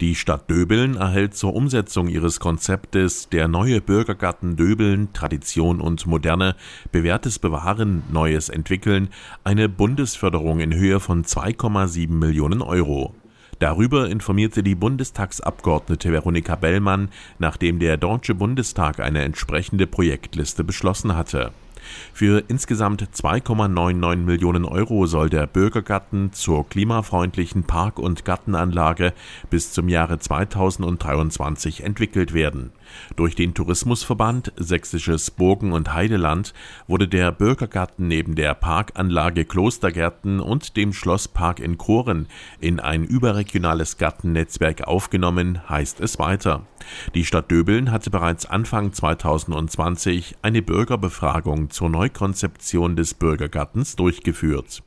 Die Stadt Döbeln erhält zur Umsetzung ihres Konzeptes Der neue Bürgergarten Döbeln – Tradition und Moderne – bewährtes Bewahren, Neues entwickeln eine Bundesförderung in Höhe von 2,7 Millionen Euro. Darüber informierte die Bundestagsabgeordnete Veronika Bellmann, nachdem der Deutsche Bundestag eine entsprechende Projektliste beschlossen hatte für insgesamt 2,99 Millionen Euro soll der Bürgergarten zur klimafreundlichen Park- und Gartenanlage bis zum Jahre 2023 entwickelt werden. Durch den Tourismusverband Sächsisches Burgen- und Heideland wurde der Bürgergarten neben der Parkanlage Klostergärten und dem Schlosspark in Koren in ein überregionales Gartennetzwerk aufgenommen, heißt es weiter. Die Stadt Döbeln hatte bereits Anfang 2020 eine Bürgerbefragung zur Neukonzeption des Bürgergartens durchgeführt